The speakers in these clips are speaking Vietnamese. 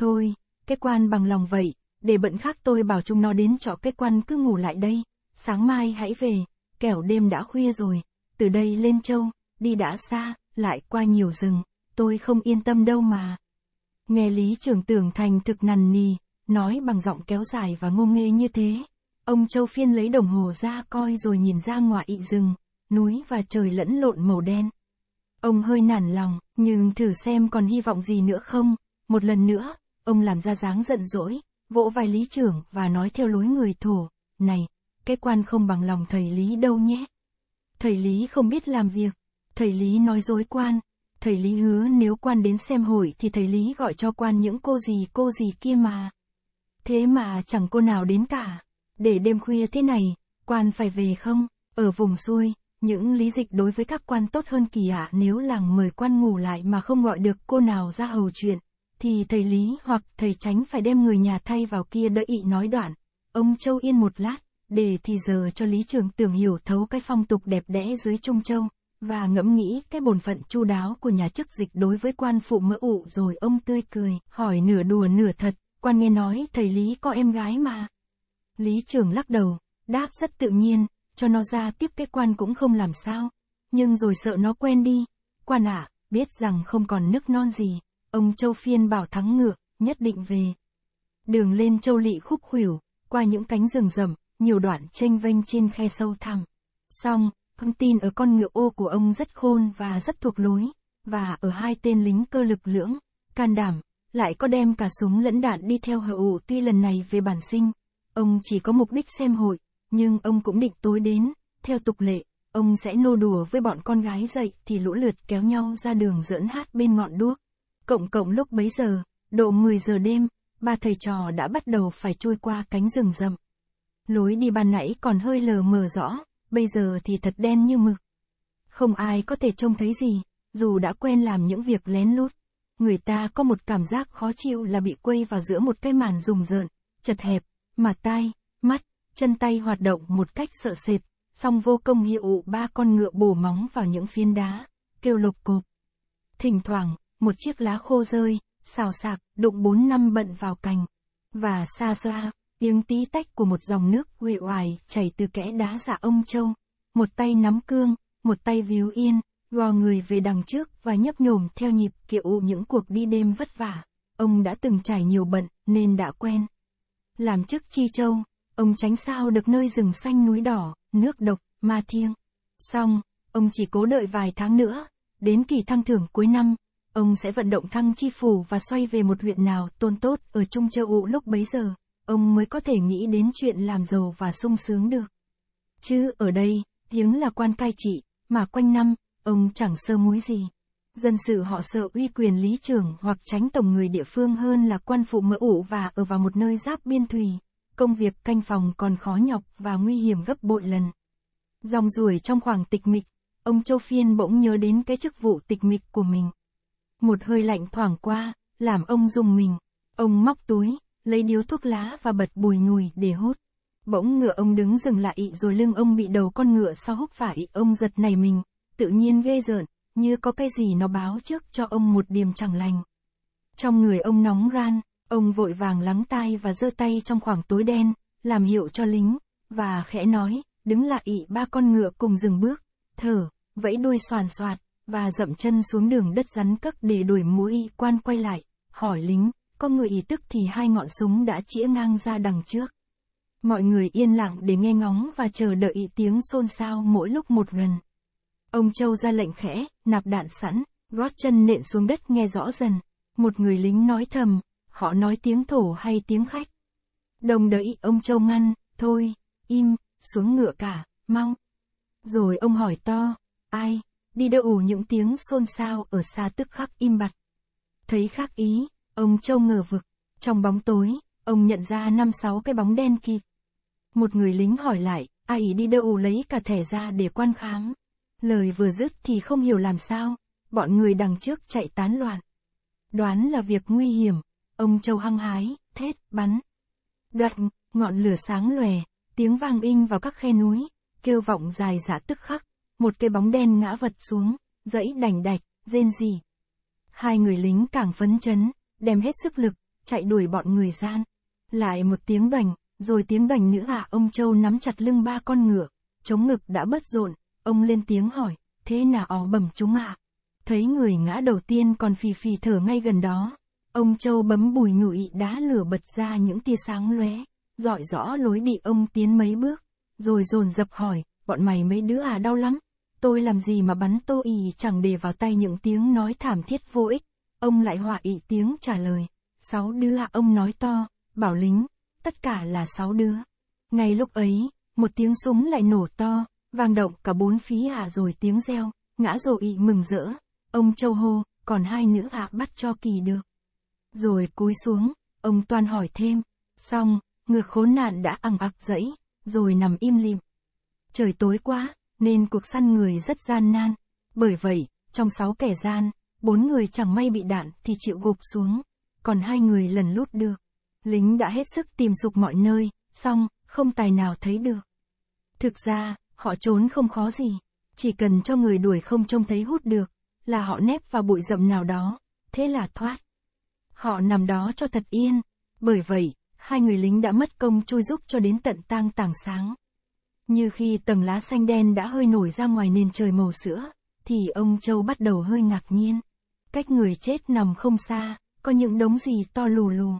Thôi, cái quan bằng lòng vậy, để bận khác tôi bảo chúng nó đến trọ cái quan cứ ngủ lại đây, sáng mai hãy về, kẻo đêm đã khuya rồi, từ đây lên châu, đi đã xa, lại qua nhiều rừng, tôi không yên tâm đâu mà. Nghe Lý Trường Tưởng Thành thực nằn nì, nói bằng giọng kéo dài và ngô nghê như thế. Ông Châu Phiên lấy đồng hồ ra coi rồi nhìn ra ngoài ị rừng, núi và trời lẫn lộn màu đen. Ông hơi nản lòng, nhưng thử xem còn hy vọng gì nữa không, một lần nữa, Ông làm ra dáng giận dỗi, vỗ vai lý trưởng và nói theo lối người thổ, này, cái quan không bằng lòng thầy lý đâu nhé. Thầy lý không biết làm việc, thầy lý nói dối quan, thầy lý hứa nếu quan đến xem hội thì thầy lý gọi cho quan những cô gì cô gì kia mà. Thế mà chẳng cô nào đến cả, để đêm khuya thế này, quan phải về không, ở vùng xuôi, những lý dịch đối với các quan tốt hơn kỳ ạ à, nếu làng mời quan ngủ lại mà không gọi được cô nào ra hầu chuyện thì thầy Lý hoặc thầy Tránh phải đem người nhà thay vào kia đợi ị nói đoạn. Ông Châu yên một lát, để thì giờ cho Lý Trường Tưởng hiểu thấu cái phong tục đẹp đẽ dưới Trung Châu, và ngẫm nghĩ cái bổn phận chu đáo của nhà chức dịch đối với quan phụ mỡ ụ rồi ông tươi cười, hỏi nửa đùa nửa thật, quan nghe nói thầy Lý có em gái mà. Lý Trường lắc đầu, đáp rất tự nhiên, cho nó ra tiếp cái quan cũng không làm sao, nhưng rồi sợ nó quen đi, quan ạ, à, biết rằng không còn nước non gì, ông Châu Phiên bảo thắng ngược, nhất định về. Đường lên Châu Lị khúc khuỷu, qua những cánh rừng rậm, nhiều đoạn tranh vênh trên khe sâu thẳm. Xong, thông tin ở con ngựa ô của ông rất khôn và rất thuộc lối, và ở hai tên lính cơ lực lưỡng, can đảm, lại có đem cả súng lẫn đạn đi theo hậu tuy lần này về bản sinh. Ông chỉ có mục đích xem hội, nhưng ông cũng định tối đến, theo tục lệ, ông sẽ nô đùa với bọn con gái dậy thì lũ lượt kéo nhau ra đường dẫn hát bên ngọn đuốc. Cộng cộng lúc bấy giờ, độ 10 giờ đêm, ba thầy trò đã bắt đầu phải trôi qua cánh rừng rậm. Lối đi ban nãy còn hơi lờ mờ rõ, bây giờ thì thật đen như mực. Không ai có thể trông thấy gì, dù đã quen làm những việc lén lút. Người ta có một cảm giác khó chịu là bị quây vào giữa một cái màn rùng rợn, chật hẹp, mà tai, mắt, chân tay hoạt động một cách sợ sệt, song vô công hiệu ba con ngựa bổ móng vào những phiến đá, kêu lục cục. Thỉnh thoảng, một chiếc lá khô rơi, xào sạc, đụng bốn năm bận vào cành. Và xa xa, tiếng tí tách của một dòng nước uể oải chảy từ kẽ đá dạ ông châu. Một tay nắm cương, một tay víu yên, gò người về đằng trước và nhấp nhổm theo nhịp kiệu những cuộc đi đêm vất vả. Ông đã từng trải nhiều bận nên đã quen. Làm chức chi châu, ông tránh sao được nơi rừng xanh núi đỏ, nước độc, ma thiêng. Xong, ông chỉ cố đợi vài tháng nữa, đến kỳ thăng thưởng cuối năm, Ông sẽ vận động thăng chi phủ và xoay về một huyện nào tôn tốt ở Trung Châu Ú lúc bấy giờ, ông mới có thể nghĩ đến chuyện làm giàu và sung sướng được. Chứ ở đây, tiếng là quan cai trị, mà quanh năm, ông chẳng sơ muối gì. Dân sự họ sợ uy quyền lý trưởng hoặc tránh tổng người địa phương hơn là quan phụ mỡ ủ và ở vào một nơi giáp biên thùy. Công việc canh phòng còn khó nhọc và nguy hiểm gấp bội lần. Dòng ruồi trong khoảng tịch mịch, ông Châu Phiên bỗng nhớ đến cái chức vụ tịch mịch của mình một hơi lạnh thoảng qua, làm ông dùng mình. Ông móc túi, lấy điếu thuốc lá và bật bùi nhùi để hút. Bỗng ngựa ông đứng dừng lại ị rồi lưng ông bị đầu con ngựa sau húc phải ông giật nảy mình, tự nhiên ghê rợn, như có cái gì nó báo trước cho ông một điểm chẳng lành. Trong người ông nóng ran, ông vội vàng lắng tai và giơ tay trong khoảng tối đen, làm hiệu cho lính, và khẽ nói, đứng lại ị ba con ngựa cùng dừng bước, thở, vẫy đuôi soàn soạt, và dậm chân xuống đường đất rắn cất để đuổi mũi quan quay lại, hỏi lính, có người ý tức thì hai ngọn súng đã chĩa ngang ra đằng trước. Mọi người yên lặng để nghe ngóng và chờ đợi ý tiếng xôn xao mỗi lúc một gần. Ông Châu ra lệnh khẽ, nạp đạn sẵn, gót chân nện xuống đất nghe rõ dần. Một người lính nói thầm, họ nói tiếng thổ hay tiếng khách. Đồng đợi ông Châu ngăn, thôi, im, xuống ngựa cả, mau. Rồi ông hỏi to, ai? đi đâu ủ những tiếng xôn xao ở xa tức khắc im bặt. Thấy khác ý, ông Châu ngờ vực, trong bóng tối, ông nhận ra năm sáu cái bóng đen kịp. Một người lính hỏi lại, ai đi đâu ủ lấy cả thẻ ra để quan khám. Lời vừa dứt thì không hiểu làm sao, bọn người đằng trước chạy tán loạn. Đoán là việc nguy hiểm, ông Châu hăng hái, thét, bắn. Đoạn, ngọn lửa sáng lòe, tiếng vang in vào các khe núi, kêu vọng dài dã tức khắc một cái bóng đen ngã vật xuống, dẫy đành đạch, rên rỉ. Hai người lính càng phấn chấn, đem hết sức lực, chạy đuổi bọn người gian. Lại một tiếng đoành, rồi tiếng đoành nữa à ông Châu nắm chặt lưng ba con ngựa, chống ngực đã bất rộn, ông lên tiếng hỏi, thế nào ó bầm chúng ạ? À? Thấy người ngã đầu tiên còn phì phì thở ngay gần đó, ông Châu bấm bùi ngụy đá lửa bật ra những tia sáng lóe, dọi rõ lối bị ông tiến mấy bước, rồi dồn dập hỏi, bọn mày mấy đứa à đau lắm, tôi làm gì mà bắn tô ì chẳng để vào tay những tiếng nói thảm thiết vô ích. Ông lại họa ị tiếng trả lời. Sáu đứa ông nói to, bảo lính, tất cả là sáu đứa. Ngay lúc ấy, một tiếng súng lại nổ to, vang động cả bốn phía hạ rồi tiếng reo, ngã rồ ị mừng rỡ. Ông châu hô, còn hai nữ hạ bắt cho kỳ được. Rồi cúi xuống, ông toan hỏi thêm. Xong, ngược khốn nạn đã ẳng ặc dẫy, rồi nằm im lìm. Trời tối quá, nên cuộc săn người rất gian nan. Bởi vậy, trong sáu kẻ gian, bốn người chẳng may bị đạn thì chịu gục xuống, còn hai người lần lút được. Lính đã hết sức tìm sục mọi nơi, xong, không tài nào thấy được. Thực ra, họ trốn không khó gì, chỉ cần cho người đuổi không trông thấy hút được, là họ nép vào bụi rậm nào đó, thế là thoát. Họ nằm đó cho thật yên, bởi vậy, hai người lính đã mất công chui giúp cho đến tận tang tảng sáng. Như khi tầng lá xanh đen đã hơi nổi ra ngoài nền trời màu sữa, thì ông Châu bắt đầu hơi ngạc nhiên. Cách người chết nằm không xa, có những đống gì to lù lù.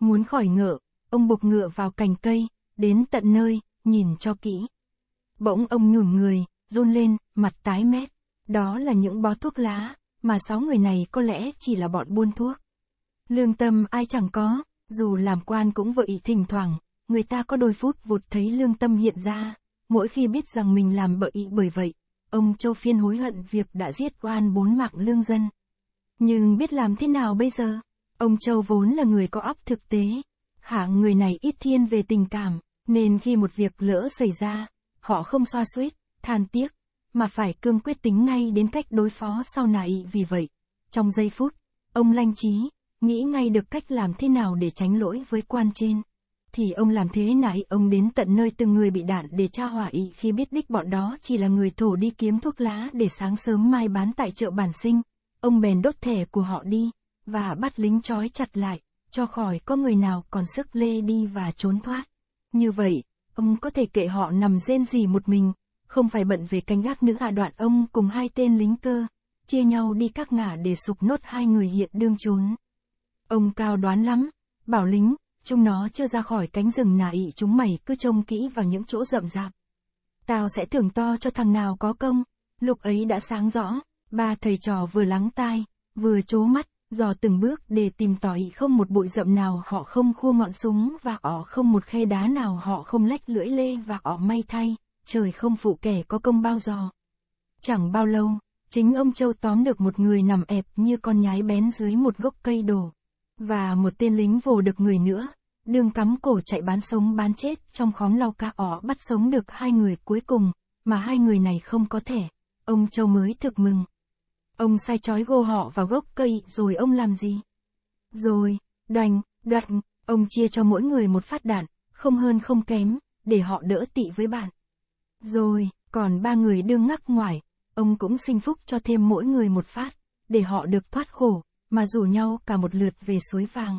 Muốn khỏi ngựa, ông buộc ngựa vào cành cây, đến tận nơi, nhìn cho kỹ. Bỗng ông nhủn người, run lên, mặt tái mét. Đó là những bó thuốc lá, mà sáu người này có lẽ chỉ là bọn buôn thuốc. Lương tâm ai chẳng có, dù làm quan cũng vậy thỉnh thoảng, người ta có đôi phút vụt thấy lương tâm hiện ra, mỗi khi biết rằng mình làm ý bởi vậy, ông Châu Phiên hối hận việc đã giết oan bốn mạng lương dân. Nhưng biết làm thế nào bây giờ? Ông Châu vốn là người có óc thực tế, hạng người này ít thiên về tình cảm, nên khi một việc lỡ xảy ra, họ không xoa suýt, than tiếc, mà phải cương quyết tính ngay đến cách đối phó sau này vì vậy. Trong giây phút, ông lanh trí, nghĩ ngay được cách làm thế nào để tránh lỗi với quan trên thì ông làm thế nãy ông đến tận nơi từng người bị đạn để tra hỏa ý khi biết đích bọn đó chỉ là người thổ đi kiếm thuốc lá để sáng sớm mai bán tại chợ bản sinh. Ông bèn đốt thẻ của họ đi, và bắt lính trói chặt lại, cho khỏi có người nào còn sức lê đi và trốn thoát. Như vậy, ông có thể kệ họ nằm rên gì một mình, không phải bận về canh gác nữ hạ đoạn ông cùng hai tên lính cơ, chia nhau đi các ngả để sụp nốt hai người hiện đương trốn. Ông cao đoán lắm, bảo lính, chúng nó chưa ra khỏi cánh rừng nà ị chúng mày cứ trông kỹ vào những chỗ rậm rạp. Tao sẽ thưởng to cho thằng nào có công, lúc ấy đã sáng rõ, ba thầy trò vừa lắng tai, vừa chố mắt, dò từng bước để tìm tỏi không một bụi rậm nào họ không khua ngọn súng và ọ không một khe đá nào họ không lách lưỡi lê và ọ may thay, trời không phụ kẻ có công bao giờ. Chẳng bao lâu, chính ông Châu tóm được một người nằm ẹp như con nhái bén dưới một gốc cây đổ. Và một tên lính vồ được người nữa, đường cắm cổ chạy bán sống bán chết trong khóm lau cá ỏ bắt sống được hai người cuối cùng, mà hai người này không có thẻ, ông Châu mới thực mừng. Ông sai trói gô họ vào gốc cây rồi ông làm gì? Rồi, đoành, đoạn, ông chia cho mỗi người một phát đạn, không hơn không kém, để họ đỡ tị với bạn. Rồi, còn ba người đương ngắc ngoài, ông cũng sinh phúc cho thêm mỗi người một phát, để họ được thoát khổ mà rủ nhau cả một lượt về suối vàng.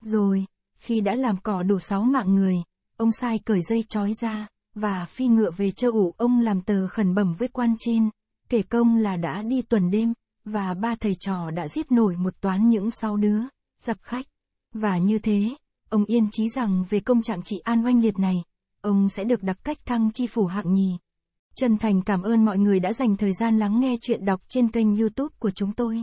Rồi, khi đã làm cỏ đủ sáu mạng người, ông sai cởi dây trói ra, và phi ngựa về châu ủ ông làm tờ khẩn bẩm với quan trên, kể công là đã đi tuần đêm, và ba thầy trò đã giết nổi một toán những sáu đứa, dập khách. Và như thế, ông yên chí rằng về công trạng trị an oanh liệt này, ông sẽ được đặc cách thăng chi phủ hạng nhì. Chân thành cảm ơn mọi người đã dành thời gian lắng nghe chuyện đọc trên kênh youtube của chúng tôi.